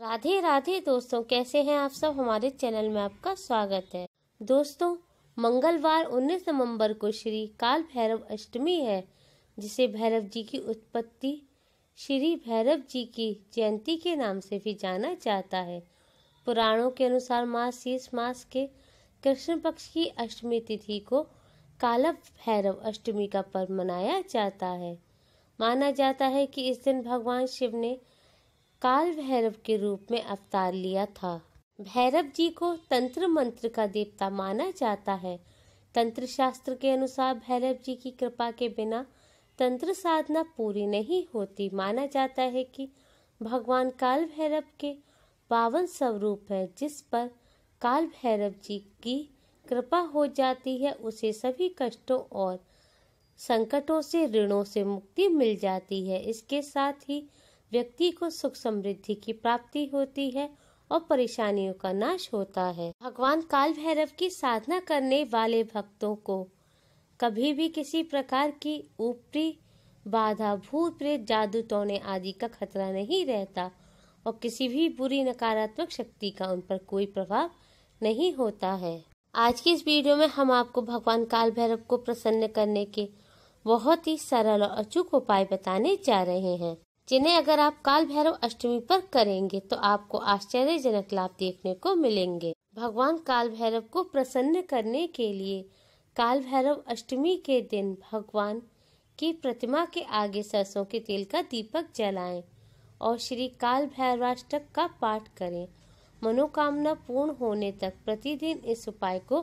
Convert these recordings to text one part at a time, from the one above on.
राधे राधे दोस्तों कैसे हैं आप सब हमारे चैनल में आपका स्वागत है दोस्तों मंगलवार 19 नवंबर को श्री काल भैरव अष्टमी है जिसे भैरव जी की उत्पत्ति श्री भैरव जी की जयंती के नाम से भी जाना जाता है पुराणों के अनुसार मास शीर्ष मास के कृष्ण पक्ष की अष्टमी तिथि को काला भैरव अष्टमी का पर्व मनाया जाता है माना जाता है कि इस दिन भगवान शिव ने काल भैरव के रूप में अवतार लिया था भैरव जी को तंत्र मंत्र का देवता माना जाता है तंत्र शास्त्र के अनुसार भैरव जी की कृपा के बिना तंत्र साधना पूरी नहीं होती माना जाता है कि भगवान काल भैरव के पावन स्वरूप है जिस पर काल भैरव जी की कृपा हो जाती है उसे सभी कष्टों और संकटों से ऋणों से मुक्ति मिल जाती है इसके साथ ही व्यक्ति को सुख समृद्धि की प्राप्ति होती है और परेशानियों का नाश होता है भगवान काल भैरव की साधना करने वाले भक्तों को कभी भी किसी प्रकार की ऊपरी बाधा भूत प्रेत जादू टोने आदि का खतरा नहीं रहता और किसी भी बुरी नकारात्मक शक्ति का उन पर कोई प्रभाव नहीं होता है आज की इस वीडियो में हम आपको भगवान काल भैरव को प्रसन्न करने के बहुत ही सरल और अचूक उपाय बताने जा रहे हैं जिन्हें अगर आप काल भैरव अष्टमी पर करेंगे तो आपको आश्चर्यजनक लाभ देखने को मिलेंगे भगवान काल भैरव को प्रसन्न करने के लिए काल भैरव अष्टमी के दिन भगवान की प्रतिमा के आगे सरसों के तेल का दीपक जलाएं और श्री काल भैरवाष्टक का पाठ करें मनोकामना पूर्ण होने तक प्रतिदिन इस उपाय को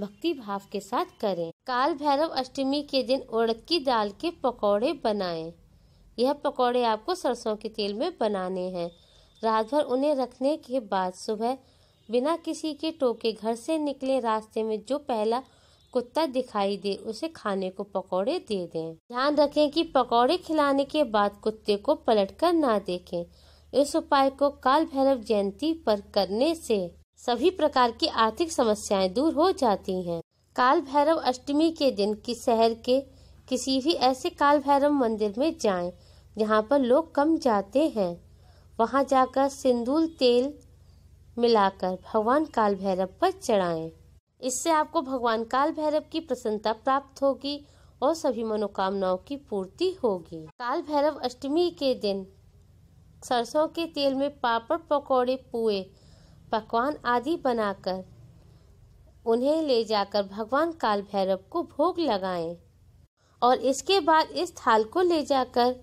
भक्ति भाव के साथ करें काल भैरव अष्टमी के दिन उड़द की दाल के पकौड़े बनाएं यह पकौड़े आपको सरसों के तेल में बनाने हैं रात भर उन्हें रखने के बाद सुबह बिना किसी के टोके घर से निकले रास्ते में जो पहला कुत्ता दिखाई दे उसे खाने को पकौड़े दे दें ध्यान रखें कि पकौड़े खिलाने के बाद कुत्ते को पलट कर ना देखें इस उपाय को काल भैरव जयंती पर करने से सभी प्रकार की आर्थिक समस्याएं दूर हो जाती हैं काल भैरव अष्टमी के दिन की शहर के किसी भी ऐसे काल भैरव मंदिर में जाएं जहाँ पर लोग कम जाते हैं वहाँ जाकर सिंदूर तेल मिलाकर भगवान काल भैरव पर चढ़ाएं इससे आपको भगवान काल भैरव की प्रसन्नता प्राप्त होगी और सभी मनोकामनाओं की पूर्ति होगी काल भैरव अष्टमी के दिन सरसों के तेल में पापड़ पकौड़े पुए पकवान आदि बनाकर उन्हें ले जाकर भगवान काल भैरव को भोग लगाएं और इसके बाद इस थाल को ले जाकर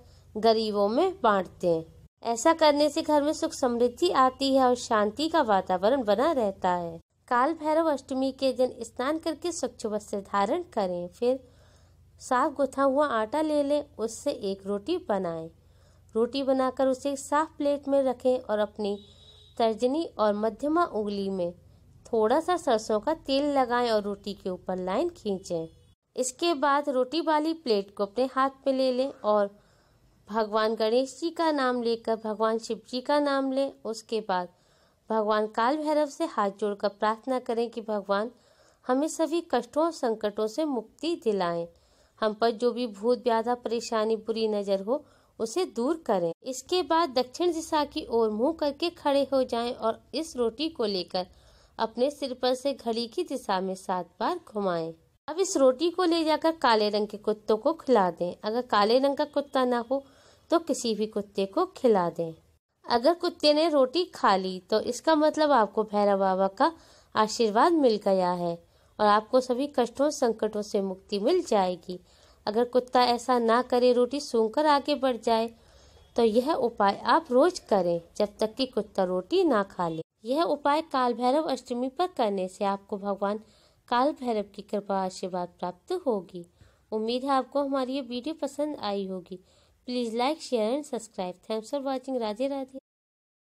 गरीबों में बांटते हैं ऐसा करने से घर में सुख समृद्धि आती है और शांति का वातावरण बना रहता है काल भैरव अष्टमी के दिन स्नान करके स्वच्छ वस्त्र धारण करें फिर साफ गुथा हुआ आटा ले लें उससे एक रोटी बनाएं रोटी बनाकर उसे साफ प्लेट में रखें और अपनी तर्जनी और मध्यमा उंगली में थोड़ा सा सरसों का तेल लगाएं और रोटी के ऊपर लाइन खींचें इसके बाद रोटी वाली प्लेट को अपने हाथ में ले लें और भगवान गणेश जी का नाम लेकर भगवान शिव जी का नाम लें उसके बाद भगवान काल भैरव से हाथ जोड़कर प्रार्थना करें कि भगवान हमें सभी कष्टों और संकटों से मुक्ति दिलाएं हम पर जो भी भूत व्याधा परेशानी बुरी नजर हो उसे दूर करें इसके बाद दक्षिण दिशा की ओर मुंह करके खड़े हो जाएं और इस रोटी को लेकर अपने सिर पर से घड़ी की दिशा में सात बार घुमाएं। अब इस रोटी को ले जाकर काले रंग के कुत्तों को खिला दें अगर काले रंग का कुत्ता ना हो तो किसी भी कुत्ते को खिला दें अगर कुत्ते ने रोटी खा ली तो इसका मतलब आपको भैरव बाबा का आशीर्वाद मिल गया है और आपको सभी कष्टों संकटों से मुक्ति मिल जाएगी अगर कुत्ता ऐसा ना करे रोटी सूंघ कर आगे बढ़ जाए तो यह उपाय आप रोज करें जब तक कि कुत्ता रोटी ना खा ले यह उपाय काल भैरव अष्टमी पर करने से आपको भगवान काल भैरव की कृपा आशीर्वाद प्राप्त होगी उम्मीद है आपको हमारी ये वीडियो पसंद आई होगी please like share and subscribe thanks for watching Radhe Radhe